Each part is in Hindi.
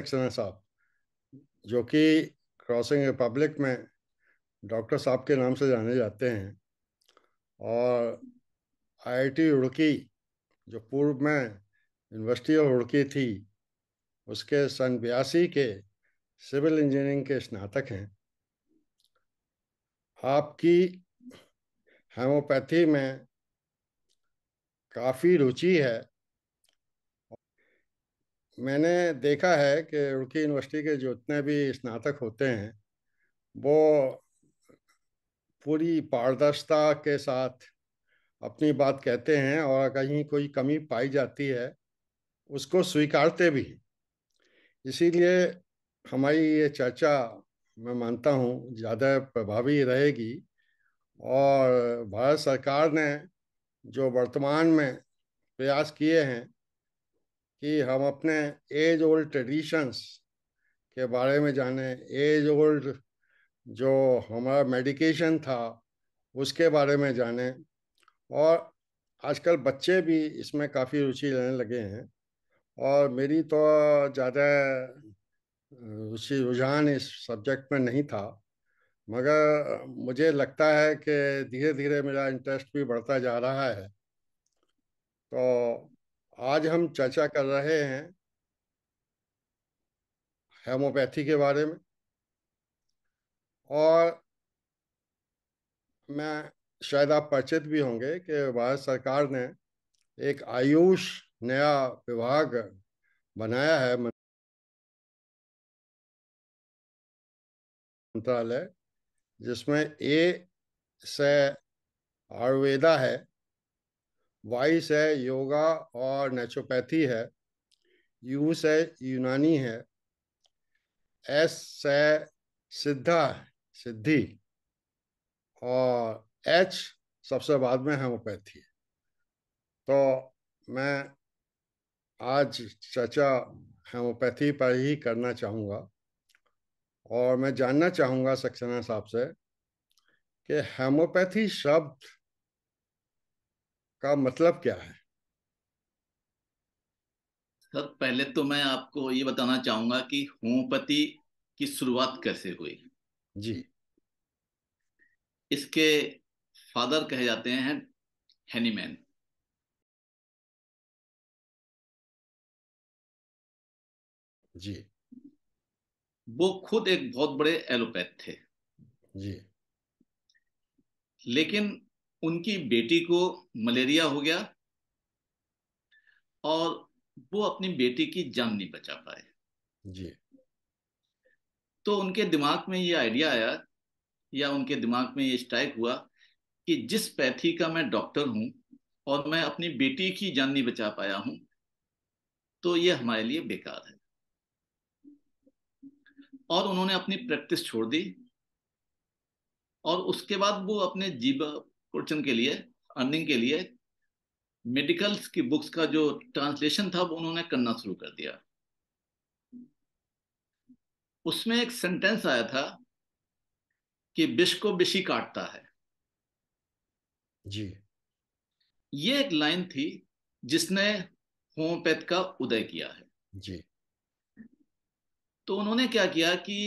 सेक्शन है साहब जो कि क्रॉसिंग रिपब्लिक में डॉक्टर साहब के नाम से जाने जाते हैं और आईआईटी रुड़की जो पूर्व में यूनिवर्सिटी ऑफ रुड़की थी उसके सन बयासी के सिविल इंजीनियरिंग के स्नातक हैं आपकी हेमोपैथी में काफ़ी रुचि है मैंने देखा है कि रुकी यूनिवर्सिटी के जितने भी स्नातक होते हैं वो पूरी पारदर्शिता के साथ अपनी बात कहते हैं और कहीं कोई कमी पाई जाती है उसको स्वीकारते भी इसीलिए हमारी ये चर्चा मैं मानता हूँ ज़्यादा प्रभावी रहेगी और भारत सरकार ने जो वर्तमान में प्रयास किए हैं कि हम अपने एज ओल्ड ट्रेडिशंस के बारे में जाने एज ओल्ड जो हमारा मेडिकेशन था उसके बारे में जाने और आजकल बच्चे भी इसमें काफ़ी रुचि लेने लगे हैं और मेरी तो ज़्यादा रुचि रुझान इस सब्जेक्ट में नहीं था मगर मुझे लगता है कि धीरे धीरे मेरा इंटरेस्ट भी बढ़ता जा रहा है तो आज हम चर्चा कर रहे हैं हेमोपैथी के बारे में और मैं शायद आप परिचित भी होंगे कि भारत सरकार ने एक आयुष नया विभाग बनाया है मंत्रालय जिसमें ए से आयुर्वेदा है वाइस है योगा और नेचोपैथी है यू से यूनानी है एस से सिद्धा सिद्धि और एच सबसे बाद में हेमोपैथी है तो मैं आज चर्चा हेमोपैथी पर ही करना चाहूँगा और मैं जानना चाहूँगा सक्सेना साहब से कि हेमोपैथी शब्द का मतलब क्या है सर पहले तो मैं आपको ये बताना चाहूंगा कि होम्योपैथी की शुरुआत कैसे हुई जी इसके फादर कहे जाते हैं हैनीमैन जी वो खुद एक बहुत बड़े एलोपैथ थे जी लेकिन उनकी बेटी को मलेरिया हो गया और वो अपनी बेटी की जान नहीं बचा पाए जी तो उनके दिमाग में ये आइडिया आया या उनके दिमाग में ये स्ट्राइक हुआ कि जिस पैथी का मैं डॉक्टर हूं और मैं अपनी बेटी की जान नहीं बचा पाया हूं तो ये हमारे लिए बेकार है और उन्होंने अपनी प्रैक्टिस छोड़ दी और उसके बाद वो अपने जीव क्वेश्चन के लिए अर्निंग के लिए मेडिकल्स की बुक्स का जो ट्रांसलेशन था वो उन्होंने करना शुरू कर दिया उसमें एक सेंटेंस आया था कि विष को बिशी काटता है जी ये एक लाइन थी जिसने होम्योपैथ का उदय किया है जी तो उन्होंने क्या किया कि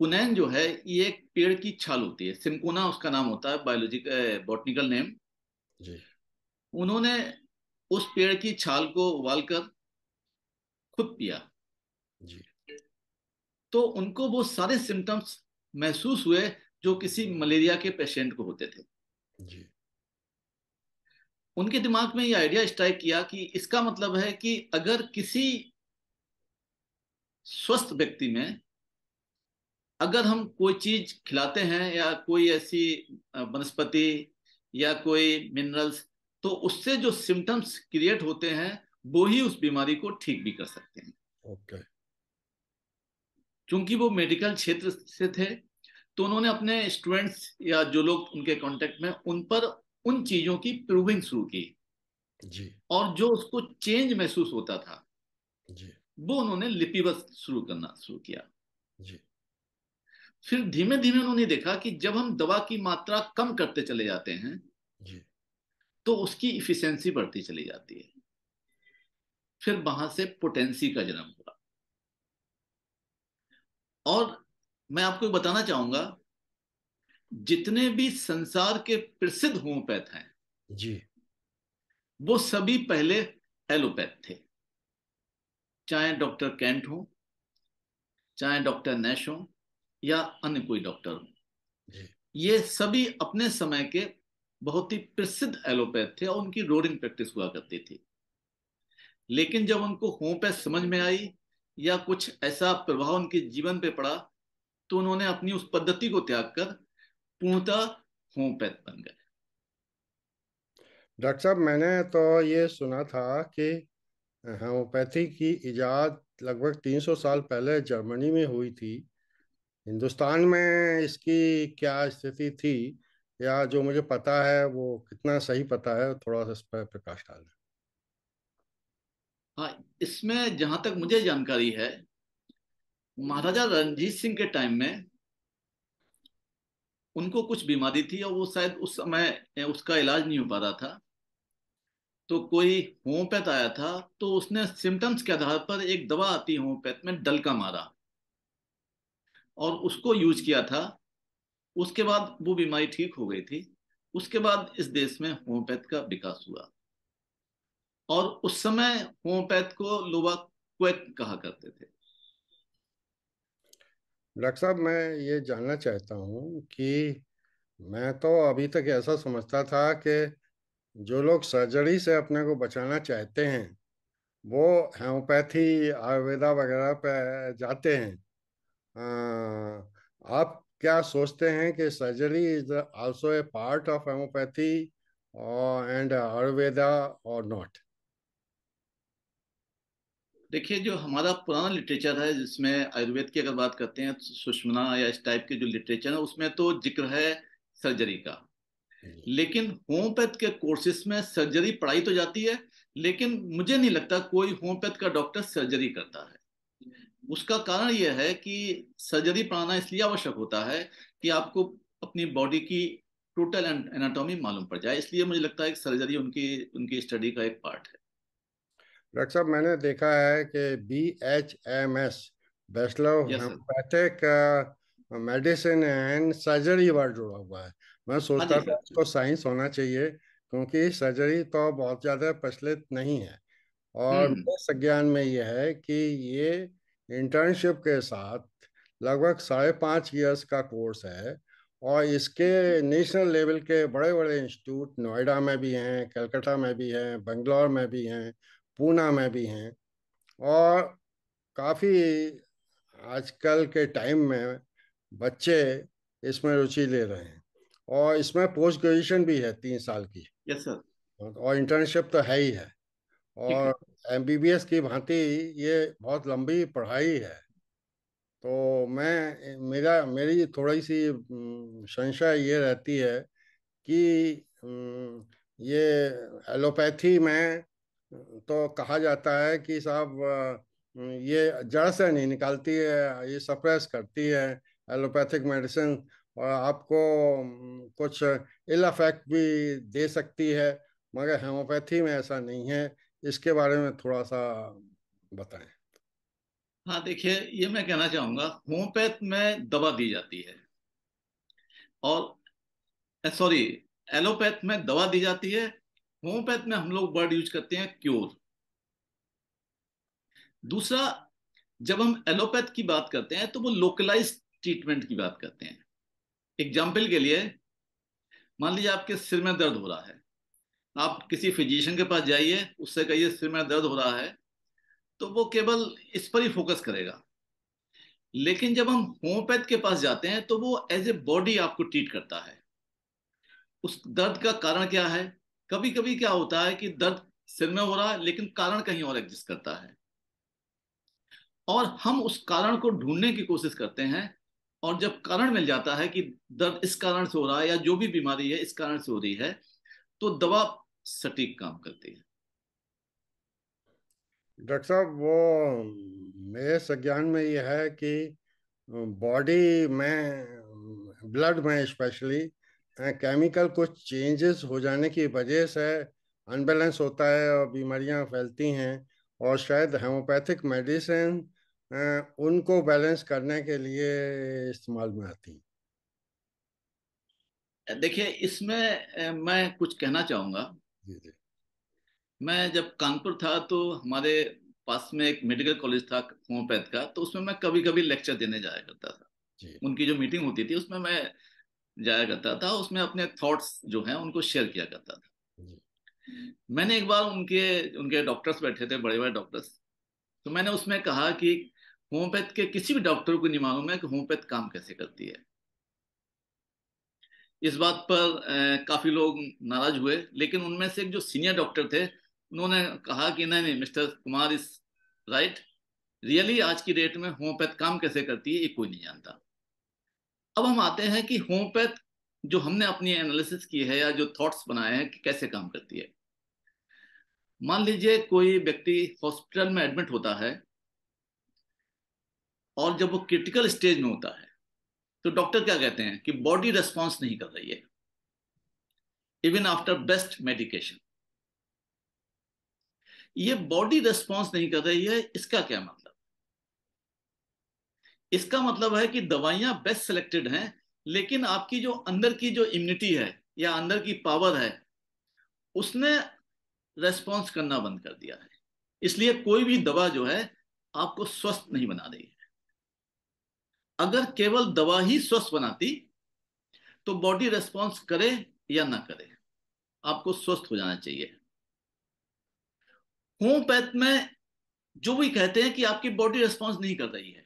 कुनैन जो है ये एक पेड़ की छाल होती है सिमकोना उसका नाम होता है बायोलॉजिकल बॉटनिकल नेम जी उन्होंने उस पेड़ की छाल को उबालकर खुद पिया जी तो उनको वो सारे सिम्टम्स महसूस हुए जो किसी मलेरिया के पेशेंट को होते थे जी उनके दिमाग में ये आइडिया स्ट्राइक किया कि इसका मतलब है कि अगर किसी स्वस्थ व्यक्ति में अगर हम कोई चीज खिलाते हैं या कोई ऐसी वनस्पति या कोई मिनरल्स तो उससे जो सिम्टम्स क्रिएट होते हैं वो ही उस बीमारी को ठीक भी कर सकते हैं ओके क्योंकि वो मेडिकल क्षेत्र से थे तो उन्होंने अपने स्टूडेंट्स या जो लोग उनके कांटेक्ट में उन पर उन चीजों की प्रूविंग शुरू की जी और जो उसको चेंज महसूस होता था जी वो उन्होंने लिपिबद्ध शुरू करना शुरू किया जी फिर धीमे धीमे उन्होंने देखा कि जब हम दवा की मात्रा कम करते चले जाते हैं तो उसकी इफिशेंसी बढ़ती चली जाती है फिर वहां से पोटेंसी का जन्म हुआ और मैं आपको बताना चाहूंगा जितने भी संसार के प्रसिद्ध होम्योपैथ हैं जी वो सभी पहले एलोपैथ थे चाहे डॉक्टर कैंट हो चाहे डॉक्टर नेश हो या अन्य कोई डॉक्टर हो ये सभी अपने समय के बहुत ही प्रसिद्ध एलोपैथ थे और उनकी रोडिंग प्रैक्टिस हुआ करती थी लेकिन जब उनको होमपैथ समझ में आई या कुछ ऐसा प्रभाव उनके जीवन पे पड़ा तो उन्होंने अपनी उस पद्धति को त्याग कर पूर्णतः होमपैथ बन गए डॉक्टर साहब मैंने तो ये सुना था कि होम्योपैथी की इजाद लगभग 300 साल पहले जर्मनी में हुई थी हिंदुस्तान में इसकी क्या स्थिति थी या जो मुझे पता है वो कितना सही पता है थोड़ा सा इस पर प्रकाश डालें हाँ इसमें जहां तक मुझे जानकारी है महाराजा रणजीत सिंह के टाइम में उनको कुछ बीमारी थी और वो शायद उस समय उसका इलाज नहीं हो पा रहा था तो कोई होम्योपैथ आया था तो उसने सिम्टम्स के आधार पर एक दवा आती होम्योपैथ में डलका मारा और उसको यूज किया था उसके बाद वो बीमारी ठीक हो गई थी उसके बाद इस देश में होम्योपैथ का विकास हुआ और उस समय होम्योपैथ को लोबा क्वेक कहा करते थे डॉक्टर साहब मैं ये जानना चाहता हूँ कि मैं तो अभी तक ऐसा समझता था कि जो लोग सर्जरी से अपने को बचाना चाहते हैं वो होम्योपैथी आयुर्वेदा वगैरह पे जाते हैं आप क्या सोचते हैं कि surgery is also a part of homeopathy and Ayurveda or not देखिए जो हमारा पुराना लिटरेचर है जिसमें आयुर्वेद की अगर बात करते हैं तो सुषमना या इस टाइप के जो लिटरेचर है उसमें तो जिक्र है सर्जरी का लेकिन होम्योपैथ के कोर्सेस में सर्जरी पढ़ाई तो जाती है लेकिन मुझे नहीं लगता कोई होम्योपैथ का डॉक्टर सर्जरी करता है उसका कारण यह है कि सर्जरी प्राणा इसलिए आवश्यक होता है कि आपको अपनी बॉडी की टोटल एनाटॉमी मालूम पड़ जाए इसलिए मुझे लगता है कि सर्जरी उनकी उनकी स्टडी का एक पार्ट है डॉक्टर साहब मैंने देखा है कि B H M S bachelor medicine and surgery word जुड़ा हुआ है मैं सोचता हाँ था उसको साइंस होना चाहिए क्योंकि सर्जरी तो बहुत ज़्यादा प्रचलित नहीं है और संज्ञान हम्म। में यह है कि ये इंटर्नशिप के साथ लगभग साढ़े पाँच ईयर्स का कोर्स है और इसके नेशनल लेवल के बड़े बड़े इंस्टीट्यूट नोएडा में भी हैं कलकत्ता में भी हैं बंगलौर में भी हैं पूना में भी हैं और काफ़ी आजकल के टाइम में बच्चे इसमें रुचि ले रहे हैं और इसमें पोस्ट ग्रेजुएशन भी है तीन साल की यस yes, सर और इंटर्नशिप तो है ही है और एमबीबीएस की भांति ये बहुत लंबी पढ़ाई है तो मैं मेरा मेरी थोड़ी सी संशय ये रहती है कि ये एलोपैथी में तो कहा जाता है कि साहब ये जड़ से नहीं निकालती है ये सप्रेस करती है एलोपैथिक मेडिसिन और आपको कुछ इल अफेक्ट भी दे सकती है मगर हेमोपैथी में ऐसा नहीं है इसके बारे में थोड़ा सा बताएं हाँ देखिए ये मैं कहना चाहूंगा होम्योपैथ में दवा दी जाती है और सॉरी एलोपैथ में दवा दी जाती है होम्योपैथ में हम लोग वर्ड यूज करते हैं क्योर दूसरा जब हम एलोपैथ की बात करते हैं तो वो लोकलाइज ट्रीटमेंट की बात करते हैं एग्जाम्पल के लिए मान लीजिए आपके सिर में दर्द हो रहा है आप किसी फिजिशियन के पास जाइए उससे कहिए सिर में दर्द हो रहा है तो वो केवल इस पर ही फोकस करेगा लेकिन जब हम होम्योपैथ के पास जाते हैं तो वो एज ए बॉडी आपको ट्रीट करता है उस दर्द का कारण क्या है कभी कभी क्या होता है कि दर्द सिर में हो रहा है लेकिन कारण कहीं और एग्जिस्ट करता है और हम उस कारण को ढूंढने की कोशिश करते हैं और जब कारण मिल जाता है कि दर्द इस कारण से हो रहा है या जो भी बीमारी है इस कारण से हो रही है तो दवा सटीक काम करती है डॉक्टर साहब वो मेरे संज्ञान में ये है कि बॉडी में ब्लड में स्पेशली केमिकल कुछ चेंजेस हो जाने की वजह से अनबैलेंस होता है और बीमारियां फैलती हैं और शायद होम्योपैथिक मेडिसिन उनको बैलेंस करने के लिए इस्तेमाल में आती हैं देखिए इसमें मैं कुछ कहना चाहूंगा मैं जब कानपुर था तो हमारे पास में एक मेडिकल कॉलेज था होम्योपैथ का तो उसमें मैं कभी कभी लेक्चर देने जाया करता था उनकी जो मीटिंग होती थी उसमें मैं जाया करता था उसमें अपने थॉट्स जो हैं उनको शेयर किया करता था मैंने एक बार उनके उनके डॉक्टर्स बैठे थे बड़े बड़े डॉक्टर्स तो मैंने उसमें कहा कि होम्योपैथ के किसी भी डॉक्टर को नहीं मालूम है कि होम्योपैथ काम कैसे करती है इस बात पर काफी लोग नाराज हुए लेकिन उनमें से एक जो सीनियर डॉक्टर थे उन्होंने कहा कि नहीं नहीं mister Kumar is right really आज की डेट में होम्योपैथ काम कैसे करती है ये कोई नहीं जानता अब हम आते हैं कि होम्योपैथ जो हमने अपनी एनालिसिस की है या जो थॉट्स बनाए हैं कि कैसे काम करती है मान लीजिए कोई व्यक्ति हॉस्पिटल में एडमिट होता है और जब वो क्रिटिकल स्टेज में होता है तो डॉक्टर क्या कहते हैं कि बॉडी रेस्पॉन्स नहीं कर रही है इवन आफ्टर बेस्ट मेडिकेशन ये बॉडी रेस्पॉन्स नहीं कर रही है इसका क्या मतलब इसका मतलब है कि दवाइयां बेस्ट सिलेक्टेड हैं लेकिन आपकी जो अंदर की जो इम्यूनिटी है या अंदर की पावर है उसने रेस्पॉन्स करना बंद कर दिया है इसलिए कोई भी दवा जो है आपको स्वस्थ नहीं बना रही है अगर केवल दवा ही स्वस्थ बनाती तो बॉडी रेस्पॉन्स करे या ना करे आपको स्वस्थ हो जाना चाहिए होमोपैथ में जो भी कहते हैं कि आपकी बॉडी रेस्पॉन्स नहीं कर रही है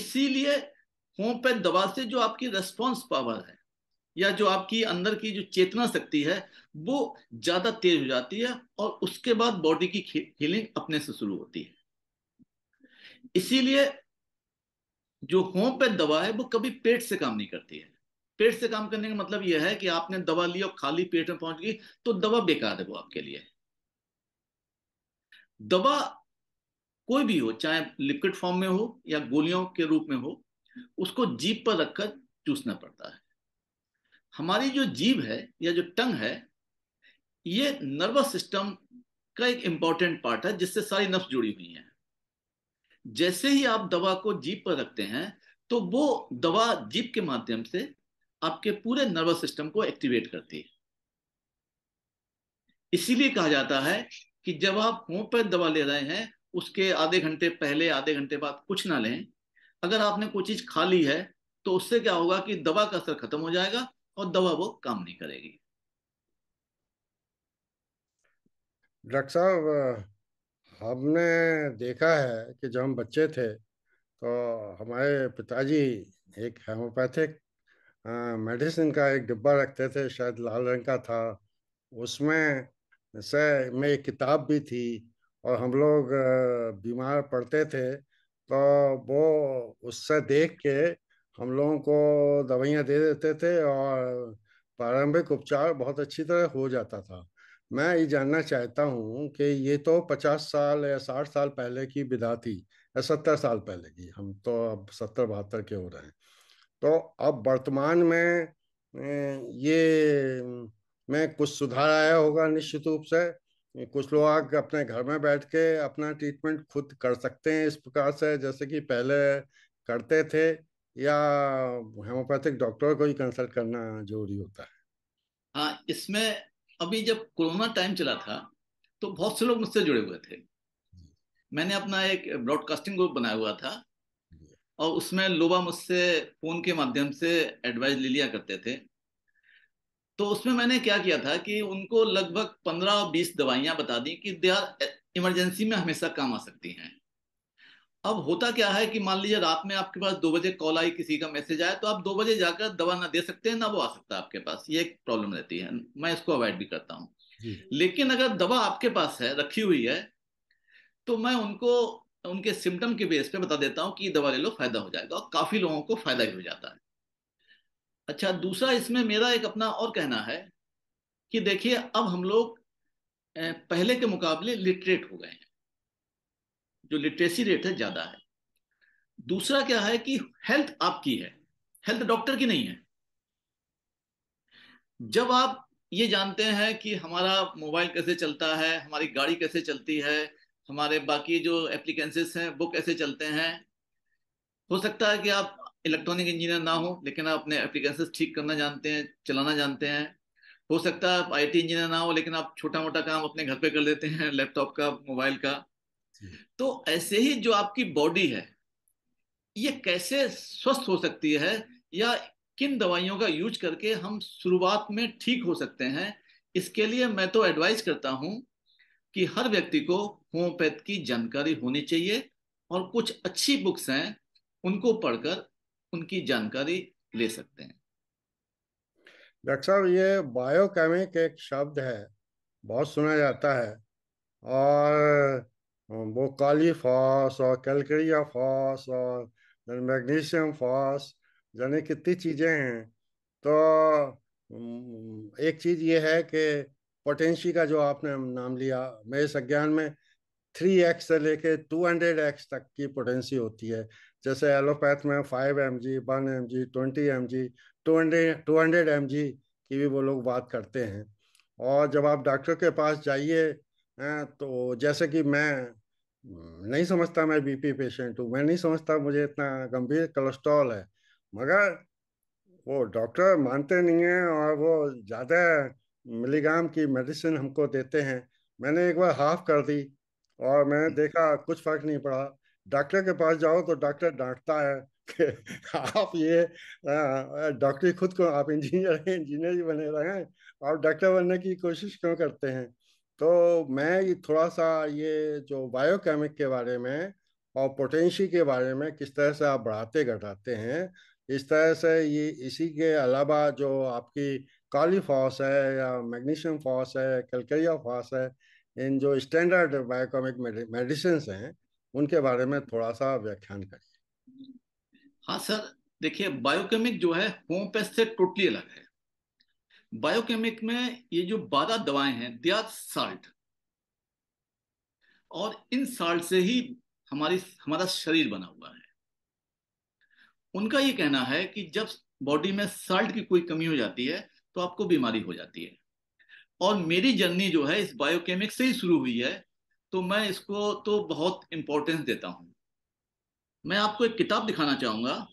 इसीलिए होमोपैथ दवा से जो आपकी रेस्पॉन्स पावर है या जो आपकी अंदर की जो चेतना शक्ति है वो ज्यादा तेज हो जाती है और उसके बाद बॉडी की हीलिंग अपने से शुरू होती है इसीलिए जो पे दवा है वो कभी पेट से काम नहीं करती है पेट से काम करने का मतलब यह है कि आपने दवा ली और खाली पेट में पहुंच गई तो दवा बेकार है वो आपके लिए दवा कोई भी हो चाहे लिक्विड फॉर्म में हो या गोलियों के रूप में हो उसको जीप पर रखकर चूसना पड़ता है हमारी जो जीव है या जो टंग है ये नर्वस सिस्टम का एक इंपॉर्टेंट पार्ट है जिससे सारी नफ्स जुड़ी हुई है जैसे ही आप दवा को जीप पर रखते हैं तो वो दवा जीप के माध्यम से आपके पूरे नर्वस सिस्टम को एक्टिवेट करती है इसीलिए कहा जाता है कि जब आप होम्योपैथ दवा ले रहे हैं उसके आधे घंटे पहले आधे घंटे बाद कुछ ना लें अगर आपने कोई चीज खा ली है तो उससे क्या होगा कि दवा का असर खत्म हो जाएगा और दवा वो काम नहीं करेगी डॉक्टर साहब हमने देखा है कि जब हम बच्चे थे तो हमारे पिताजी एक होम्योपैथिक मेडिसिन का एक डिब्बा रखते थे शायद लाल रंग का था उसमें से में एक किताब भी थी और हम लोग बीमार पड़ते थे तो वो उससे देख के हम लोगों को दवाइयाँ दे देते थे और प्रारंभिक उपचार बहुत अच्छी तरह हो जाता था मैं ये जानना चाहता हूँ कि ये तो पचास साल या साठ साल पहले की विदा थी या सत्तर साल पहले की हम तो अब सत्तर बहत्तर के हो रहे हैं तो अब वर्तमान में ये में कुछ सुधार आया होगा निश्चित रूप से कुछ लोग अपने घर में बैठ के अपना ट्रीटमेंट खुद कर सकते हैं इस प्रकार से जैसे कि पहले करते थे या होम्योपैथिक डॉक्टर को ही कंसल्ट करना जरूरी होता है हाँ इसमें अभी जब कोरोना टाइम चला था तो बहुत से लोग मुझसे जुड़े हुए थे मैंने अपना एक ब्रॉडकास्टिंग ग्रुप बनाया हुआ था और उसमें लोबा मुझसे फोन के माध्यम से एडवाइस ले लिया करते थे तो उसमें मैंने क्या किया था कि उनको लगभग पंद्रह बीस दवाइयां बता दी कि दे आर इमरजेंसी में हमेशा काम आ सकती हैं अब होता क्या है कि मान लीजिए रात में आपके पास दो बजे कॉल आई किसी का मैसेज आया तो आप दो बजे जाकर दवा ना दे सकते हैं ना वो आ सकता है आपके पास ये एक प्रॉब्लम रहती है मैं इसको अवॉइड भी करता हूँ लेकिन अगर दवा आपके पास है रखी हुई है तो मैं उनको उनके सिम्टम के बेस पे बता देता हूँ कि ये दवा ले लो फायदा हो जाएगा और काफी लोगों को फायदा भी हो जाता है अच्छा दूसरा इसमें मेरा एक अपना और कहना है कि देखिए अब हम लोग पहले के मुकाबले लिटरेट हो गए हैं जो लिटरेसी रेट है ज्यादा है दूसरा क्या है कि हेल्थ आपकी है हेल्थ डॉक्टर की नहीं है जब आप ये जानते हैं कि हमारा मोबाइल कैसे चलता है हमारी गाड़ी कैसे चलती है हमारे बाकी जो एप्लीकेंसेस हैं वो कैसे चलते हैं हो सकता है कि आप इलेक्ट्रॉनिक इंजीनियर ना हो लेकिन आप अपने एप्लीकेंसेस ठीक करना जानते हैं चलाना जानते हैं हो सकता है आप आईटी इंजीनियर ना हो लेकिन आप छोटा मोटा काम अपने घर पे कर लेते हैं लैपटॉप का मोबाइल का तो ऐसे ही जो आपकी बॉडी है ये कैसे स्वस्थ हो सकती है या किन दवाइयों का यूज करके हम शुरुआत में ठीक हो सकते हैं इसके लिए मैं तो एडवाइस करता हूं कि हर व्यक्ति को होम्योपैथ की जानकारी होनी चाहिए और कुछ अच्छी बुक्स हैं उनको पढ़कर उनकी जानकारी ले सकते हैं डॉक्टर साहब ये बायोकेमिक एक शब्द है बहुत सुना जाता है और Bokali fosf और कैलकेरिया फॉस और देन मैग्नीशियम फॉस जाने कितनी चीज़ें हैं तो एक चीज़ ये है कि पोटेंशी का जो आपने नाम लिया मेरे संज्ञान में थ्री एक्स से लेके टू हंड्रेड एक्स तक की पोटेंसी होती है जैसे एलोपैथ में five M G one M G twenty M G two hundred two hundred M G की भी वो लोग बात करते हैं और जब आप डॉक्टर के पास जाइए तो जैसे कि मैं नहीं समझता मैं बीपी पेशेंट हूँ मैं नहीं समझता मुझे इतना गंभीर कोलेस्ट्रॉल है मगर वो डॉक्टर मानते नहीं हैं और वो ज़्यादा मिलीग्राम की मेडिसिन हमको देते हैं मैंने एक बार हाफ कर दी और मैंने हम्म। देखा कुछ फर्क नहीं पड़ा डॉक्टर के पास जाओ तो डॉक्टर डांटता है आप ये डॉक्टरी खुद को आप इंजीनियर हैं इंजीनियर ही बने रहे हैं आप डॉक्टर बनने की कोशिश क्यों करते हैं तो मैं ये थोड़ा सा ये जो बायोकेमिक के बारे में और पोटेंशी के बारे में किस तरह से आप बढ़ाते घटाते हैं इस तरह से ये इसी के अलावा जो आपकी काली फॉस है या मैग्नीशियम फॉस है कैलकरिया फॉस है इन जो स्टैंडर्ड बायोकेमिक मेडिसिन हैं उनके बारे में थोड़ा सा व्याख्यान करिए हाँ सर देखिए बायोकेमिक जो है होम्योपैथ से टोटली अलग है बायोकेमिक में ये जो बारह दवाएं हैं दे आर साल्ट और इन साल्ट से ही हमारी हमारा शरीर बना हुआ है उनका ये कहना है कि जब बॉडी में साल्ट की कोई कमी हो जाती है तो आपको बीमारी हो जाती है और मेरी जर्नी जो है इस बायोकेमिक से ही शुरू हुई है तो मैं इसको तो बहुत इंपॉर्टेंस देता हूं मैं आपको एक किताब दिखाना चाहूंगा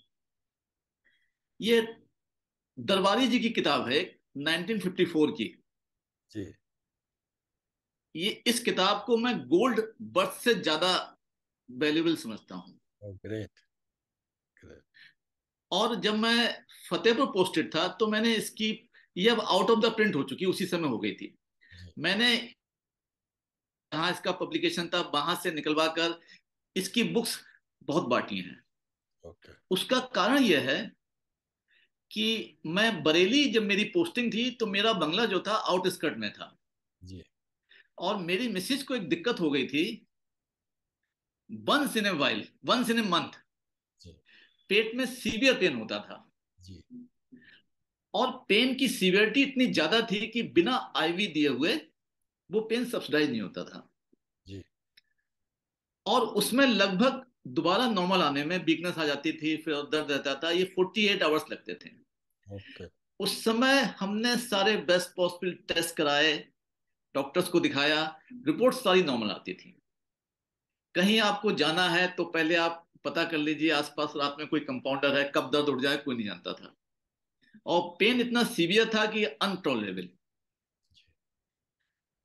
ये दरबारी जी की किताब है 1954 की जी ये इस किताब को मैं गोल्ड बर्थ से ज्यादा वैल्यूबल समझता हूँ ग्रेट oh, ग्रेट और जब मैं फतेहपुर पोस्टेड था तो मैंने इसकी ये अब आउट ऑफ द प्रिंट हो चुकी उसी समय हो गई थी मैंने जहां इसका पब्लिकेशन था वहां से निकलवा कर इसकी बुक्स बहुत बांटी हैं okay. उसका कारण यह है कि मैं बरेली जब मेरी पोस्टिंग थी तो मेरा बंगला जो था आउटस्कर्ट में था जी और मेरी मिसेज को एक दिक्कत हो गई थी वन सिने while once in a month पेट में सीवियर पेन होता था जी और पेन की सीवियरिटी इतनी ज्यादा थी कि बिना आईवी दिए हुए वो पेन सब्सिडाइज नहीं होता था जी और उसमें लगभग दोबारा नॉर्मल आने में वीकनेस आ जाती थी फिर दर्द रहता था ये 48 आवर्स लगते थे okay. उस समय हमने सारे बेस्ट पॉसिबल टेस्ट कराए डॉक्टर्स को दिखाया रिपोर्ट सारी नॉर्मल आती थी कहीं आपको जाना है तो पहले आप पता कर लीजिए आसपास रात में कोई कंपाउंडर है कब दर्द उठ जाए कोई नहीं जानता था और पेन इतना सीवियर था कि अनटॉलरेबल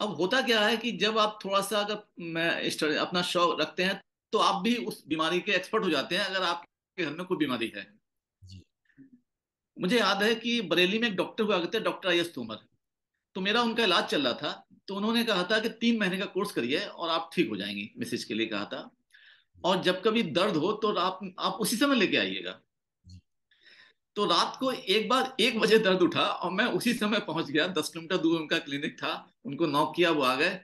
अब होता क्या है कि जब आप थोड़ा सा अगर अपना शौक रखते हैं तो आप भी उस बीमारी के एक्सपर्ट हो जाते हैं अगर आपके घर में कोई बीमारी है मुझे याद है कि बरेली में एक डॉक्टर हुआ करते डॉक्टर आई तोमर तो मेरा उनका इलाज चल रहा था तो उन्होंने कहा था कि तीन महीने का कोर्स करिए और आप ठीक हो जाएंगी मिसेज के लिए कहा था और जब कभी दर्द हो तो आप आप उसी समय लेके आइएगा तो रात को एक बार एक बजे दर्द उठा और मैं उसी समय पहुंच गया दस किलोमीटर दूर उनका क्लिनिक था उनको नॉक किया वो आ गए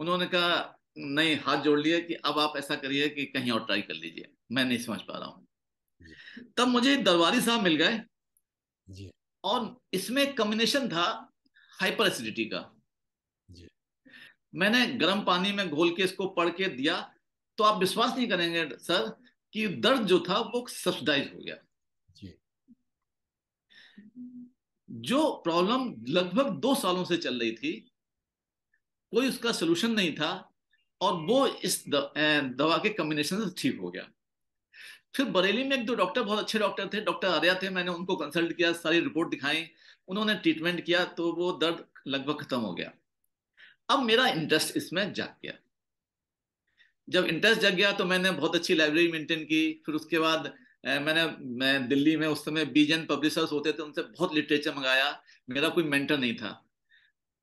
उन्होंने कहा नहीं हाथ जोड़ लिए कि अब आप ऐसा करिए कि कहीं और ट्राई कर लीजिए मैं नहीं समझ पा रहा हूं तब मुझे दरबारी साहब मिल गए और इसमें कम्बिनेशन था हाइपर एसिडिटी का मैंने गर्म पानी में घोल के इसको पढ़ के दिया तो आप विश्वास नहीं करेंगे सर कि दर्द जो था वो सब्सिडाइज हो गया जो प्रॉब्लम लगभग दो सालों से चल रही थी कोई उसका सोल्यूशन नहीं था और वो इस दवा के कम्बिनेशन से ठीक हो गया फिर बरेली में एक दो डॉक्टर बहुत अच्छे डॉक्टर थे डॉक्टर आर्या थे मैंने उनको कंसल्ट किया सारी रिपोर्ट दिखाई उन्होंने ट्रीटमेंट किया तो वो दर्द लगभग खत्म हो गया अब मेरा इंटरेस्ट इसमें जाग गया जब इंटरेस्ट जग गया तो मैंने बहुत अच्छी लाइब्रेरी मेंटेन की फिर उसके बाद मैंने मैं दिल्ली में उस समय बीजन पब्लिशर्स होते थे उनसे बहुत लिटरेचर मंगाया मेरा कोई मेंटर नहीं था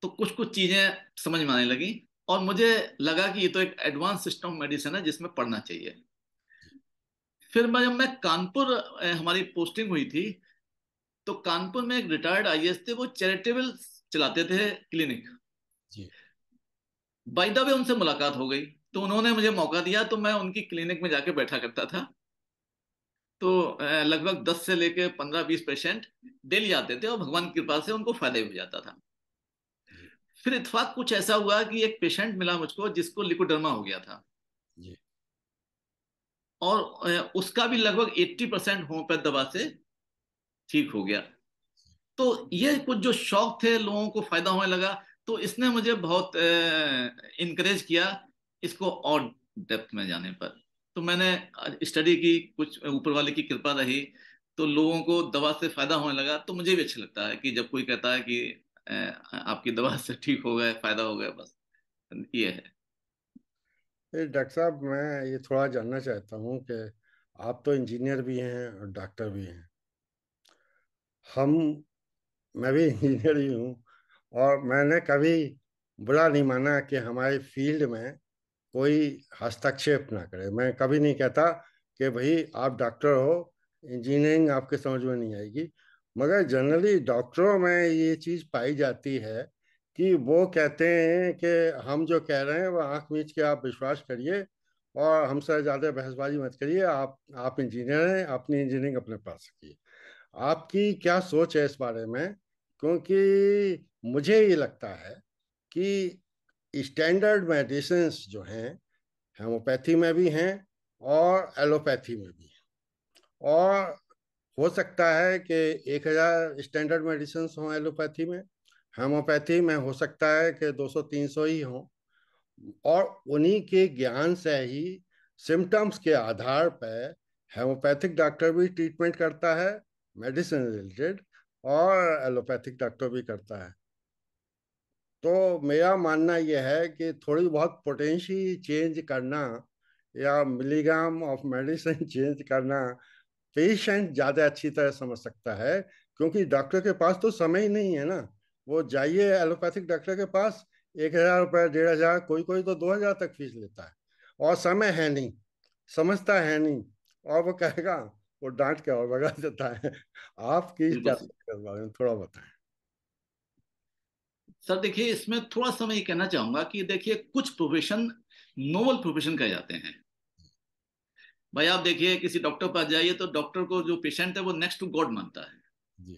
तो कुछ कुछ चीजें समझ में आने लगी और मुझे लगा कि ये तो एक एडवांस सिस्टम ऑफ मेडिसिन है जिसमें पढ़ना चाहिए फिर मैं जब मैं कानपुर हमारी पोस्टिंग हुई थी तो कानपुर में एक रिटायर्ड आई थे वो चैरिटेबल चलाते थे क्लिनिक बाई द वे उनसे मुलाकात हो गई तो उन्होंने मुझे मौका दिया तो मैं उनकी क्लिनिक में जाके बैठा करता था तो लगभग दस से लेके पंद्रह बीस पेशेंट डेली आते थे और भगवान की कृपा से उनको फायदा भी हो जाता था फिर इतफाक कुछ ऐसा हुआ कि एक पेशेंट मिला मुझको जिसको लिकोडर्मा हो गया था और उसका भी लगभग 80 परसेंट होम्योपैथ दवा से ठीक हो गया तो ये कुछ जो शौक थे लोगों को फायदा होने लगा तो इसने मुझे बहुत इनक्रेज किया इसको और डेप्थ में जाने पर तो मैंने स्टडी की कुछ ऊपर वाले की कृपा रही तो लोगों को दवा से फायदा होने लगा तो मुझे भी अच्छा लगता है कि जब कोई कहता है कि आपकी दवा से ठीक हो गए फायदा हो गया बस ये है डॉक्टर साहब मैं ये थोड़ा जानना चाहता हूँ कि आप तो इंजीनियर भी हैं और डॉक्टर भी हैं हम मैं भी इंजीनियर ही हूँ और मैंने कभी बुरा नहीं माना कि हमारे फील्ड में कोई हस्तक्षेप ना करे मैं कभी नहीं कहता कि भाई आप डॉक्टर हो इंजीनियरिंग आपके समझ में नहीं आएगी मगर जनरली डॉक्टरों में ये चीज़ पाई जाती है कि वो कहते हैं कि हम जो कह रहे हैं वो आँख मीच के आप विश्वास करिए और हमसे ज़्यादा बहसबाजी मत करिए आप आप इंजीनियर हैं अपनी इंजीनियरिंग अपने पास रखिए आपकी क्या सोच है इस बारे में क्योंकि मुझे ये लगता है कि स्टैंडर्ड मेडिसिन जो हैं होम्योपैथी में भी हैं और एलोपैथी में भी हैं और हो सकता है कि एक हज़ार स्टैंडर्ड मेडिसिन हों एलोपैथी में होम्योपैथी में हो सकता है कि 200-300 ही हों और उन्हीं के ज्ञान से ही सिम्टम्स के आधार पर होम्योपैथिक डॉक्टर भी ट्रीटमेंट करता है मेडिसिन रिलेटेड और एलोपैथिक डॉक्टर भी करता है तो मेरा मानना यह है कि थोड़ी बहुत पोटेंशी चेंज करना या मिलीग्राम ऑफ मेडिसिन चेंज करना पेशेंट ज़्यादा अच्छी तरह समझ सकता है क्योंकि डॉक्टर के पास तो समय ही नहीं है ना वो जाइए एलोपैथिक डॉक्टर के पास एक हज़ार रुपये डेढ़ हज़ार कोई कोई तो दो हज़ार तक फीस लेता है और समय है नहीं समझता है नहीं और वो कहेगा वो डांट के और भगा देता है आपकी थोड़ा बताएं सर देखिए इसमें थोड़ा सा मैं ये कहना चाहूंगा कि देखिए कुछ प्रोफेशन नोवल प्रोफेशन कहे जाते हैं भाई आप देखिए किसी डॉक्टर पास जाइए तो डॉक्टर को जो पेशेंट है वो नेक्स्ट टू गॉड मानता है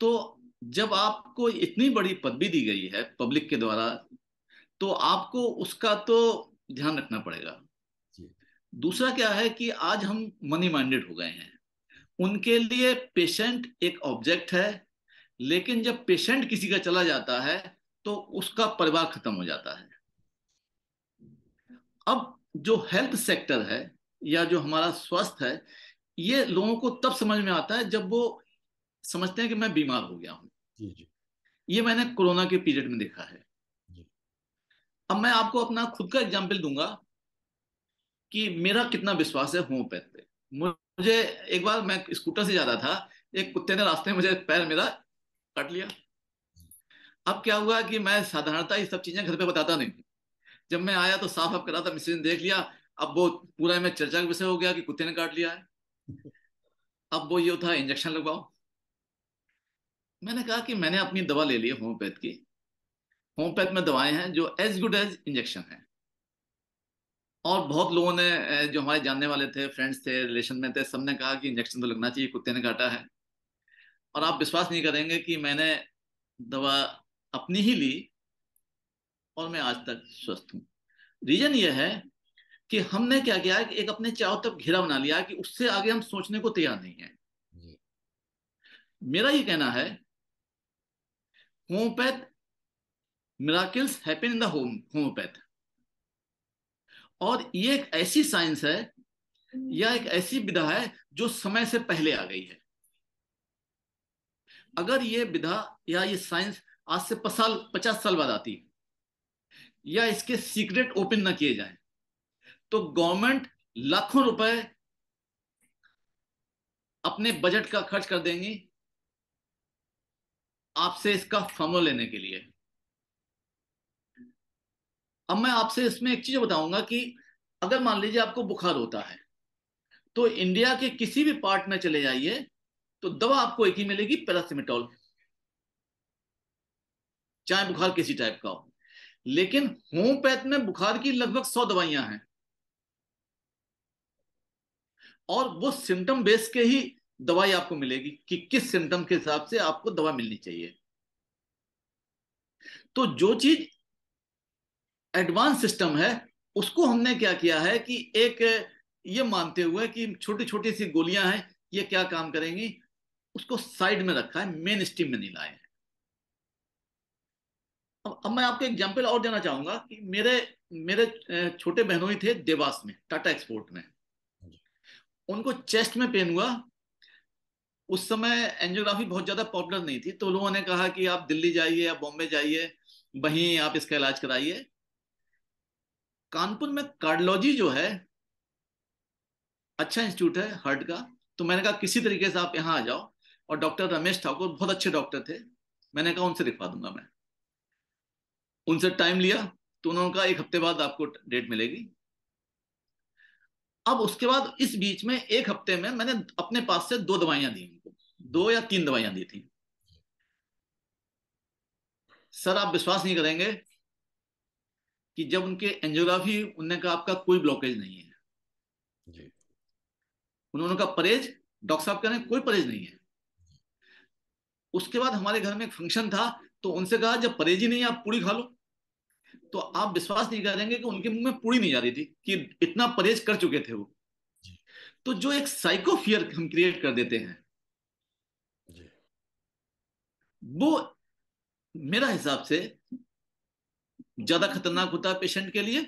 तो जब आपको इतनी बड़ी पदवी दी गई है पब्लिक के द्वारा तो आपको उसका तो ध्यान रखना पड़ेगा दूसरा क्या है कि आज हम मनी माइंडेड हो गए हैं उनके लिए पेशेंट एक ऑब्जेक्ट है लेकिन जब पेशेंट किसी का चला जाता है तो उसका परिवार खत्म हो जाता है अब जो हेल्थ सेक्टर है या जो हमारा स्वास्थ्य है ये लोगों को तब समझ में आता है जब वो समझते हैं कि मैं बीमार हो गया हूं ये मैंने कोरोना के पीरियड में देखा है अब मैं आपको अपना खुद का एग्जाम्पल दूंगा कि मेरा कितना विश्वास है होम्योपैथ पे मुझे एक बार मैं स्कूटर से जा रहा था एक कुत्ते ने रास्ते में मुझे पैर मेरा काट लिया अब क्या हुआ कि मैं साधारणता ये सब चीजें घर पे बताता नहीं जब मैं आया तो साफ अप करा था मिस्त्री ने देख लिया अब वो पूरा में चर्चा का विषय हो गया कि कुत्ते ने काट लिया है अब वो ये था इंजेक्शन लगवाओ मैंने कहा कि मैंने अपनी दवा ले ली होम्योपैथ की होम्योपैथ में दवाएं हैं जो एज गुड एज इंजेक्शन है और बहुत लोगों ने जो हमारे जानने वाले थे फ्रेंड्स थे रिलेशन में थे सबने कहा कि इंजेक्शन तो लगना चाहिए कुत्ते ने काटा है और आप विश्वास नहीं करेंगे कि मैंने दवा अपनी ही ली और मैं आज तक स्वस्थ हूँ रीजन ये है कि हमने क्या किया कि एक अपने चाव तक घेरा बना लिया कि उससे आगे हम सोचने को तैयार नहीं है मेरा ये कहना है homeopath miracles happen in the home homeopath और ये एक ऐसी साइंस है या एक ऐसी विधा है जो समय से पहले आ गई है अगर ये विधा या ये साइंस आज से पचास साल बाद आती है या इसके सीक्रेट ओपन ना किए जाए तो गवर्नमेंट लाखों रुपए अपने बजट का खर्च कर देंगी आपसे इसका फॉर्मो लेने के लिए अब मैं आपसे इसमें एक चीज बताऊंगा कि अगर मान लीजिए आपको बुखार होता है तो इंडिया के किसी भी पार्ट में चले जाइए तो दवा आपको एक ही मिलेगी पैरासीमेटॉल चाहे बुखार किसी टाइप का हो लेकिन होम्योपैथ में बुखार की लगभग सौ दवाइयां हैं और वो सिम्टम बेस के ही दवाई आपको मिलेगी कि किस सिम्टम के हिसाब से आपको दवा मिलनी चाहिए तो जो चीज एडवांस सिस्टम है उसको हमने क्या किया है कि एक ये मानते हुए कि छोटी छोटी सी गोलियां हैं ये क्या काम करेंगी उसको साइड में रखा है मेन स्टीम में नहीं लाए हैं अब, अब मैं आपको एग्जाम्पल और देना चाहूंगा कि मेरे मेरे छोटे बहनों ही थे देवास में टाटा एक्सपोर्ट में उनको चेस्ट में पेन हुआ उस समय एंजियोग्राफी बहुत ज्यादा पॉपुलर नहीं थी तो लोगों ने कहा कि आप दिल्ली जाइए या बॉम्बे जाइए वहीं आप इसका इलाज कराइए कानपुर में कार्डोलॉजी जो है अच्छा इंस्टीट्यूट है हार्ट का तो मैंने कहा किसी तरीके से आप यहाँ आ जाओ और डॉक्टर रमेश ठाकुर बहुत अच्छे डॉक्टर थे मैंने कहा उनसे दिखवा दूंगा मैं उनसे टाइम लिया तो उन्होंने कहा एक हफ्ते बाद आपको डेट मिलेगी अब उसके बाद इस बीच में एक हफ्ते में मैंने अपने पास से दो दवाइयां दी उनको दो या तीन दवाइयां दी थी सर आप विश्वास नहीं करेंगे कि जब उनके एंजियोग्राफी उनने कहा आपका कोई ब्लॉकेज नहीं है उन्होंने कहा परहेज डॉक्टर साहब कह रहे हैं कोई परहेज नहीं है उसके बाद हमारे घर में एक फंक्शन था तो उनसे कहा जब परहेज ही नहीं आप पूरी खा लो तो आप विश्वास नहीं करेंगे कि उनके मुंह में पूरी नहीं जा रही थी कि इतना परहेज कर चुके थे वो तो जो एक साइकोफियर हम क्रिएट कर देते हैं वो मेरा हिसाब से ज्यादा खतरनाक होता है पेशेंट के लिए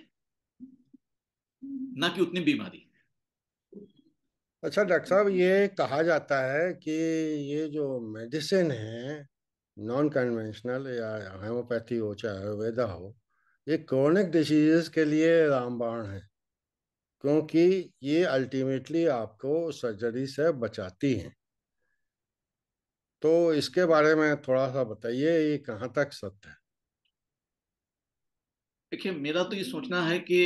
ना कि उतनी बीमारी अच्छा डॉक्टर साहब ये कहा जाता है कि ये जो मेडिसिन है नॉन कन्वेंशनल या होम्योपैथी हो चाहे आयुर्वेदा हो ये क्रॉनिक डिजीजेस के लिए रामबाण है क्योंकि ये अल्टीमेटली आपको सर्जरी से बचाती हैं तो इसके बारे में थोड़ा सा बताइए ये कहाँ तक सत्य है देखिए मेरा तो ये सोचना है कि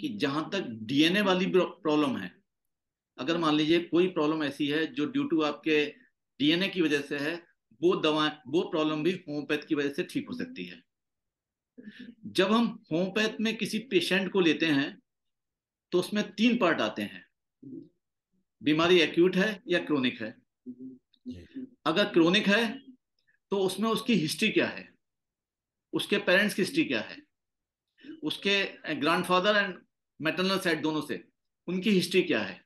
कि जहां तक डीएनए वाली प्रॉब्लम है अगर मान लीजिए कोई प्रॉब्लम ऐसी है जो ड्यू टू आपके डीएनए की वजह से है वो दवा वो प्रॉब्लम भी होम्योपैथ की वजह से ठीक हो सकती है जब हम होमोपैथ में किसी पेशेंट को लेते हैं तो उसमें तीन पार्ट आते हैं बीमारी एक्यूट है या क्रोनिक है अगर क्रोनिक है तो उसमें उसकी हिस्ट्री क्या है उसके पेरेंट्स की हिस्ट्री क्या है उसके ग्रैंडफादर एंड मैटरनल साइड दोनों से उनकी हिस्ट्री क्या है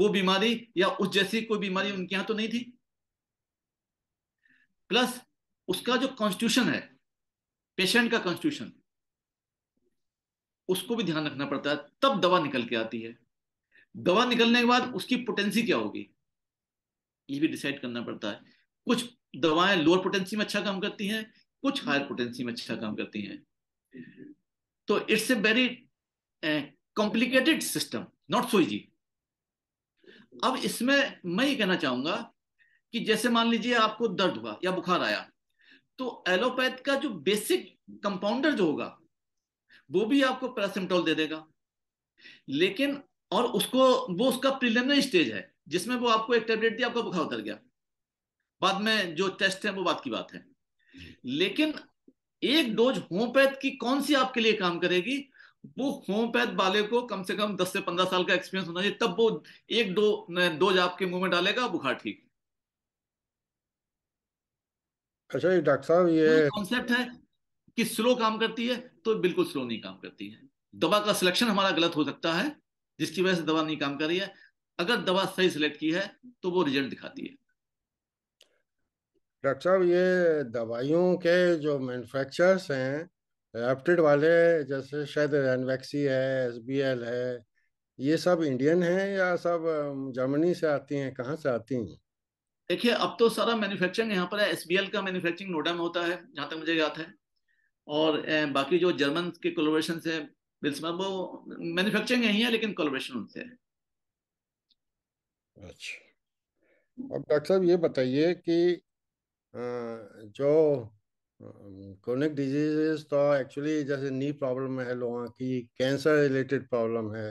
वो बीमारी या उस जैसी कोई बीमारी उनके यहां तो नहीं थी प्लस उसका जो कॉन्स्टिट्यूशन है पेशेंट का कॉन्स्टिट्यूशन उसको भी ध्यान रखना पड़ता है तब दवा निकल के आती है दवा निकलने के बाद उसकी पोटेंसी क्या होगी ये भी डिसाइड करना पड़ता है कुछ दवाएं लोअर पोटेंसी में अच्छा काम करती हैं कुछ हायर पोटेंसी में अच्छा काम करती हैं तो it's a very complicated system not so easy अब इसमें मैं ये कहना चाहूंगा कि जैसे मान लीजिए आपको दर्द हुआ या बुखार आया तो एलोपैथ का जो बेसिक कंपाउंडर जो होगा वो भी आपको पैरासिमटोल दे देगा लेकिन और उसको वो उसका प्रिलिमिनरी स्टेज है जिसमें वो आपको एक टेबलेट दिया आपका बुखार उतर गया बाद में जो टेस्ट है वो बात की बात है लेकिन एक डोज होम्योपैथ की कौन सी आपके लिए काम करेगी वो होम्योपैथ वाले को कम से कम 10 से 15 साल का एक्सपीरियंस होना चाहिए तब वो एक डो डोज आपके मुंह में डालेगा बुखार ठीक अच्छा ये डॉक्टर साहब ये कॉन्सेप्ट तो है कि स्लो काम करती है तो बिल्कुल स्लो नहीं काम करती है दवा का सिलेक्शन हमारा गलत हो सकता है जिसकी वजह से दवा नहीं काम कर रही है अगर दवा सही सिलेक्ट की है तो वो रिजल्ट दिखाती है डॉक्टर साहब ये दवाइयों के जो मैन्युफैक्चरर्स हैं रैप्टिड वाले जैसे शायद रैनवैक्सी है एस है ये सब इंडियन हैं या सब जर्मनी से आती हैं कहाँ से आती हैं देखिए अब तो सारा मैन्युफैक्चरिंग यहाँ पर है एस का मैन्युफैक्चरिंग नोएडा में होता है जहाँ तक मुझे याद है और बाकी जो जर्मन के कोलोब्रेशन से बिल्समर वो मैन्युफैक्चरिंग यही है लेकिन कोलोबेशन उनसे है अच्छा अब डॉक्टर साहब ये बताइए कि जो क्रोनिक डिजीजेस तो एक्चुअली जैसे नी प्रॉब्लम है लोगों की कैंसर रिलेटेड प्रॉब्लम है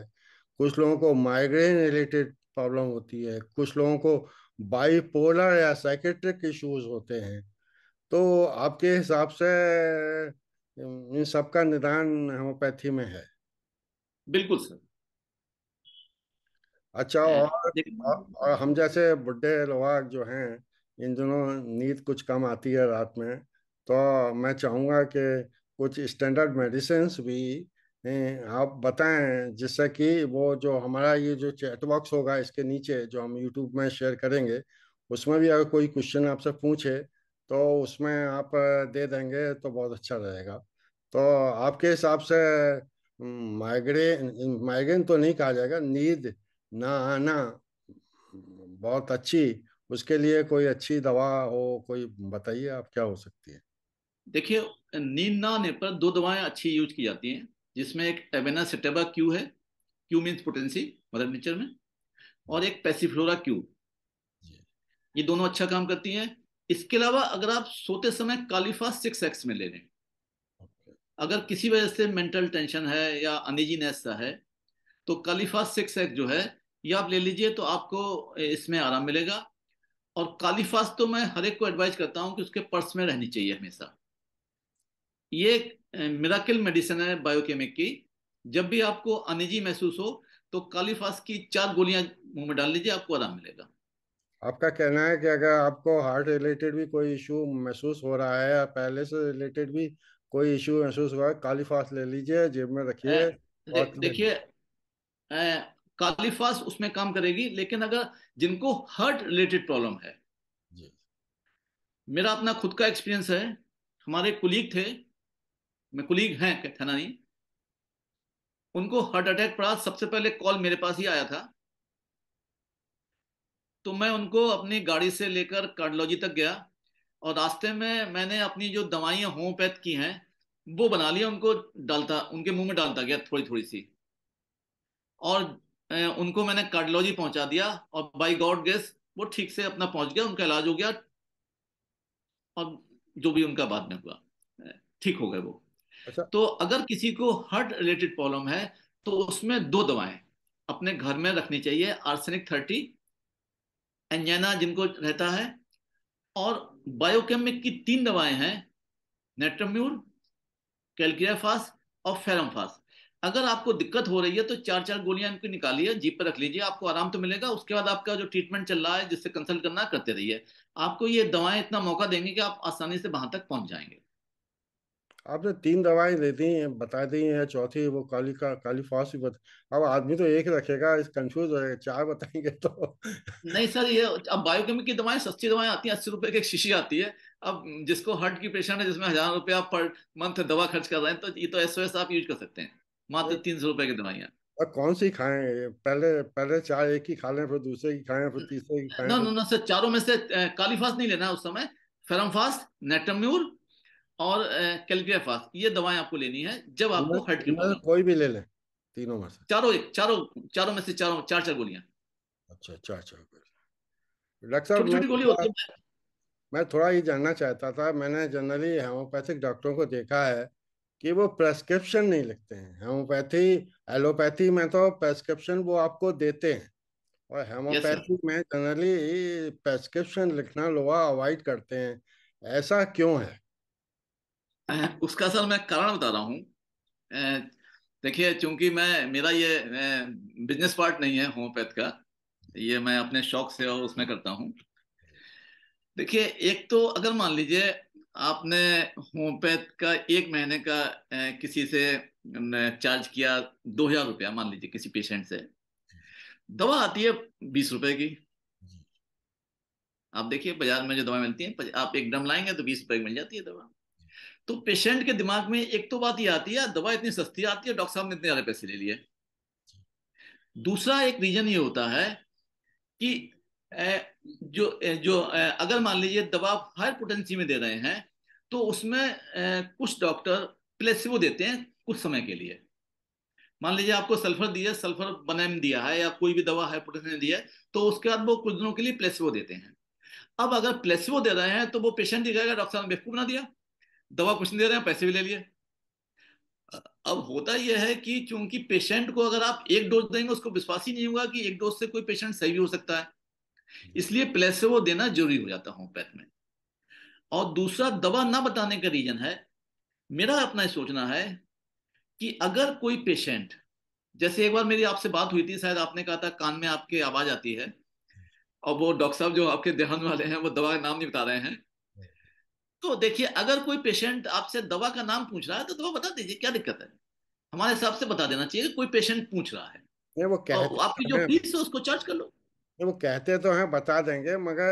कुछ लोगों को माइग्रेन रिलेटेड प्रॉब्लम होती है कुछ लोगों को बाईपोलर या साइकेट्रिक इश्यूज होते हैं तो आपके हिसाब से इन सबका निदान होम्योपैथी में है बिल्कुल सर अच्छा और, और हम जैसे बुढ़े लोग जो हैं इन दिनों नींद कुछ कम आती है रात में तो मैं चाहूँगा कि कुछ स्टैंडर्ड मेडिसिन भी आप बताएं जिससे कि वो जो हमारा ये जो चैट बॉक्स होगा इसके नीचे जो हम यूट्यूब में शेयर करेंगे उसमें भी अगर कोई क्वेश्चन आपसे पूछे तो उसमें आप दे देंगे तो बहुत अच्छा रहेगा तो आपके हिसाब से माइग्रेन माइग्रेन तो नहीं कहा जाएगा नींद ना आना बहुत अच्छी उसके लिए कोई अच्छी दवा हो कोई बताइए आप क्या हो सकती है देखिए नींद ना आने पर दो दवाएं अच्छी यूज की जाती हैं जिसमें एक टेबेना सेटेबा क्यू है Q means potency mother nature में और एक पैसिफ्लोरा क्यू ये दोनों अच्छा काम करती हैं इसके अलावा अगर आप सोते समय कालीफा सिक्स एक्स में ले लें okay. अगर किसी वजह से मेंटल टेंशन है या अनिजीनेस सा है तो कालीफा सिक्स एक्स जो है ये आप ले लीजिए तो आपको इसमें आराम मिलेगा और कालीफास तो मैं हर एक को एडवाइज करता हूँ कि उसके पर्स में रहनी चाहिए हमेशा ये मिराकिल मेडिसिन है बायोकेमिक की जब भी आपको अनिजी महसूस हो तो कालीफास की चार गोलियां मुंह में डाल लीजिए आपको आराम मिलेगा आपका कहना है कि अगर आपको हार्ट रिलेटेड भी कोई इशू महसूस हो रहा है या पहले से रिलेटेड भी कोई इशू महसूस हो रहा है कालीफास ले लीजिए जेब में रखिए देखिए कालीफास उसमें काम करेगी लेकिन अगर जिनको हार्ट रिलेटेड प्रॉब्लम है मेरा अपना खुद का एक्सपीरियंस है हमारे कुलीग थे मैं कुलीग हैं नहीं उनको हार्ट अटैक पड़ा सबसे पहले कॉल मेरे पास ही आया था तो मैं उनको अपनी गाड़ी से लेकर कार्डोलॉजी तक गया और रास्ते में मैंने अपनी जो दवाइयाँ होमोपैथ की हैं वो बना लिया उनको डालता उनके मुंह में डालता गया थोड़ी थोड़ी सी और उनको मैंने कार्डोलॉजी पहुंचा दिया और बाई गॉड गेस वो ठीक से अपना पहुंच गया उनका इलाज हो गया और जो भी उनका बाद में हुआ ठीक हो गए वो अच्छा। तो अगर किसी को हार्ट रिलेटेड प्रॉब्लम है तो उसमें दो दवाएं अपने घर में रखनी चाहिए आर्सेनिक थर्टी एंजाना जिनको रहता है और बायोकेमिक की तीन दवाएं हैं नेट्रम्यूर कैलक्रियाफास और फेरमफास अगर आपको दिक्कत हो रही है तो चार चार गोलियां इनकी निकालिए जीप पर रख लीजिए आपको आराम तो मिलेगा उसके बाद आपका जो ट्रीटमेंट चल रहा है जिससे कंसल्ट करना करते रहिए आपको ये दवाएं इतना मौका देंगे कि आप आसानी से वहां तक पहुंच जाएंगे आपने तीन दवाएं दे दी हैं बता दी हैं चौथी वो काली का काली फॉस भी बता अब आदमी तो एक रखेगा इस कंफ्यूज हो चार बताएंगे तो नहीं सर ये अब बायोकेमिक की दवाएं सस्ती दवाएं आती हैं अस्सी रुपए की एक शीशी आती है अब जिसको हार्ट की पेशेंट है जिसमें हजार आप पर मंथ दवा खर्च कर रहे हैं तो ये तो एस आप यूज कर सकते हैं मात्र तीन सौ रुपए की दवाइयाँ और कौन सी खाएं पहले पहले चार एक ही खा लें फिर दूसरे की खाएं फिर तीसरे की खाएं नो नो सर चारों में से काली फास्ट नहीं लेना है उस समय फेरम फास्ट नेटम्यूर और कैलग्राफास ये दवाएं आपको लेनी है जब आपको हर्ट की कोई भी ले ले तीनों में से चारों एक चारों चारों में से चारों चार चार गोलियां अच्छा चार चार गोलियां डॉक्टर साहब छोटी गोली होती है मैं थोड़ा ये जानना चाहता था मैंने जनरली होम्योपैथिक डॉक्टरों को देखा है कि वो प्रेस्क्रिप्शन नहीं लिखते हैं होम्योपैथी एलोपैथी में तो प्रेस्क्रिप्शन वो आपको देते हैं और होम्योपैथी yes, में जनरली प्रेस्क्रिप्शन लिखना लोग अवॉइड करते हैं ऐसा क्यों है उसका सर मैं कारण बता रहा हूँ देखिए चूंकि मैं मेरा ये बिजनेस पार्ट नहीं है होम्योपैथ का ये मैं अपने शौक से और उसमें करता हूँ देखिए एक तो अगर मान लीजिए आपने होम्योपैथ का एक महीने का किसी से चार्ज किया दो हजार रुपया मान लीजिए किसी पेशेंट से दवा आती है बीस रुपए की आप देखिए बाजार में जो दवा मिलती है आप एक ड्रम लाएंगे तो बीस रुपए की मिल जाती है दवा तो पेशेंट के दिमाग में एक तो बात ये आती है दवा इतनी सस्ती आती है डॉक्टर साहब ने इतने ज्यादा पैसे ले लिए दूसरा एक रीजन ये होता है कि जो जो अगर मान लीजिए दवा हर पोटेंसी में दे रहे हैं तो उसमें कुछ डॉक्टर प्लेसिबो देते हैं कुछ समय के लिए मान लीजिए आपको सल्फर दिया सल्फर बनैम दिया है या कोई भी दवा है पोटेंसी दिया है तो उसके बाद वो कुछ दिनों के लिए प्लेसिबो देते हैं अब अगर प्लेसिबो दे रहे हैं तो वो पेशेंट ही कहेगा डॉक्टर साहब ने बेवकूफ ना दिया दवा कुछ नहीं दे रहे हैं पैसे भी ले लिए अब होता यह है कि चूंकि पेशेंट को अगर आप एक डोज देंगे उसको विश्वास ही नहीं होगा कि एक डोज से कोई पेशेंट सही भी हो सकता है इसलिए वो देना जरूरी हो जाता होम्योपैथ में और दूसरा दवा ना बताने का रीजन है मेरा अपना सोचना है कि अगर कोई पेशेंट जैसे एक बार मेरी आपसे बात हुई थी शायद आपने कहा था कान में आपके आवाज आती है और वो डॉक्टर साहब जो आपके देहान वाले हैं वो दवा का नाम नहीं बता रहे हैं तो देखिए अगर कोई पेशेंट आपसे दवा का नाम पूछ रहा है तो दवा बता दीजिए क्या दिक्कत है हमारे हिसाब से बता देना चाहिए कोई पेशेंट पूछ रहा है वो तो कहते तो आपकी जो फीस है उसको चार्ज कर लो वो कहते तो हैं बता देंगे मगर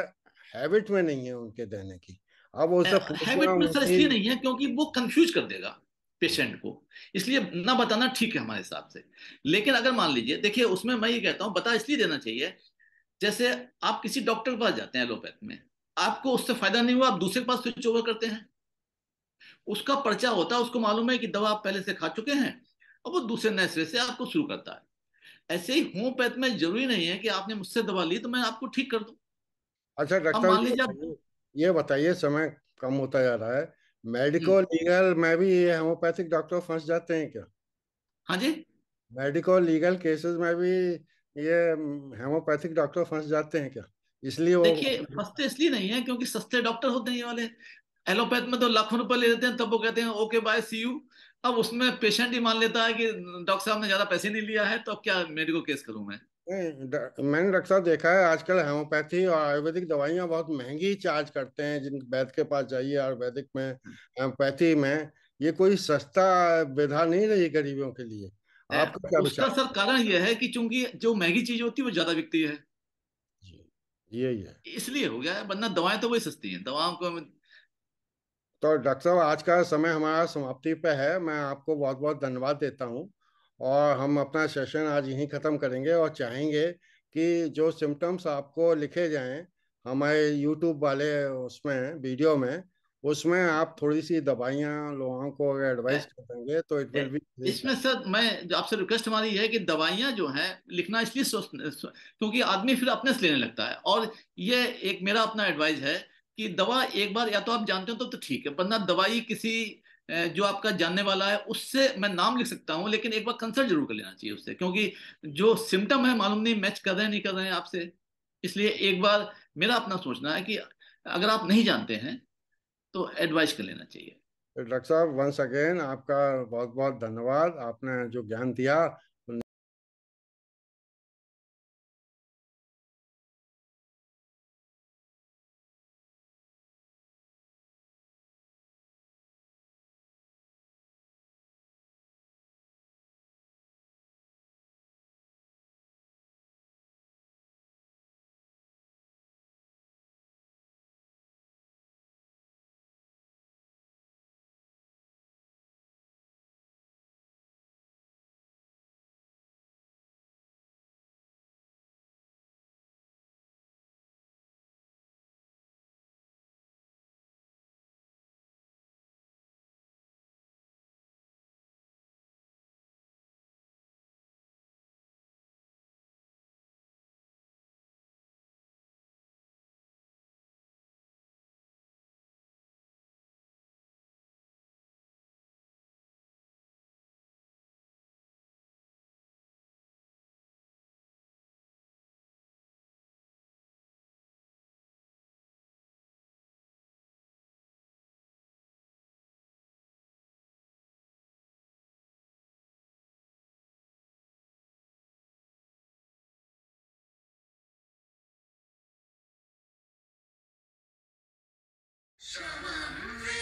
हैबिट में नहीं है उनके देने की अब वो सब हैबिट में सर इसलिए नहीं है क्योंकि वो कंफ्यूज कर देगा पेशेंट को इसलिए ना बताना ठीक है हमारे हिसाब से लेकिन अगर मान लीजिए देखिए उसमें मैं ये कहता हूँ बता इसलिए देना चाहिए जैसे आप किसी डॉक्टर के पास जाते हैं एलोपैथ में आपको उससे फायदा नहीं हुआ आप दूसरे पास स्विच ओवर करते हैं उसका पर्चा होता है उसको मालूम है कि दवा आप पहले से खा चुके हैं और वो दूसरे नए सिरे से आपको शुरू करता है ऐसे ही होम्योपैथ में जरूरी नहीं है कि आपने मुझसे दवा ली तो मैं आपको ठीक कर दू अच्छा डॉक्टर ये बताइए समय कम होता जा रहा है हम्म। मेडिकल लीगल में भी होम्योपैथिक डॉक्टर फंस जाते हैं क्या हाँ जी मेडिकल लीगल केसेस में भी ये होम्योपैथिक डॉक्टर फंस जाते हैं क्या इसलिए वो देखिए सस्ते इसलिए नहीं है क्योंकि सस्ते डॉक्टर होते हैं ये वाले एलोपैथ में तो लाखों रुपए ले लेते हैं तब वो कहते हैं ओके बाय सी यू अब उसमें पेशेंट ही मान लेता है कि डॉक्टर साहब ने ज्यादा पैसे नहीं लिया है तो अब क्या मेरे को केस करूं मैं मैंने डॉक्टर साहब देखा है आजकल होम्योपैथी और आयुर्वेदिक दवाइयाँ बहुत महंगी चार्ज करते हैं जिन वैद्य के पास जाइए आयुर्वेदिक में होम्योपैथी में ये कोई सस्ता विधा नहीं रही गरीबों के लिए आपका क्या उसका सर कारण यह है कि चूंकि जो महंगी चीज होती है वो ज्यादा बिकती है ये ये इसलिए हो गया है वरना दवाएं तो वही सस्ती हैं दवाओं को तो डॉक्टर साहब आज का समय हमारा समाप्ति पे है मैं आपको बहुत बहुत धन्यवाद देता हूँ और हम अपना सेशन आज यहीं ख़त्म करेंगे और चाहेंगे कि जो सिम्टम्स आपको लिखे जाएं हमारे यूट्यूब वाले उसमें वीडियो में उसमें आप थोड़ी सी दवाइयाँ लोगों को अगर एडवाइस कर देंगे तो इट विल बी इसमें सर मैं आपसे रिक्वेस्ट हमारी है कि दवाइयाँ जो है लिखना इसलिए क्योंकि आदमी फिर अपने से लेने लगता है और ये एक मेरा अपना एडवाइस है कि दवा एक बार या तो आप जानते हो तो तो ठीक है वरना दवाई किसी जो आपका जानने वाला है उससे मैं नाम लिख सकता हूँ लेकिन एक बार कंसल्ट जरूर कर लेना चाहिए उससे क्योंकि जो सिम्टम है मालूम नहीं मैच कर रहे हैं नहीं कर रहे हैं आपसे इसलिए एक बार मेरा अपना सोचना है कि अगर आप नहीं जानते हैं तो एडवाइस कर लेना चाहिए तो डॉक्टर साहब वंस अगेन आपका बहुत बहुत धन्यवाद आपने जो ज्ञान दिया Shaman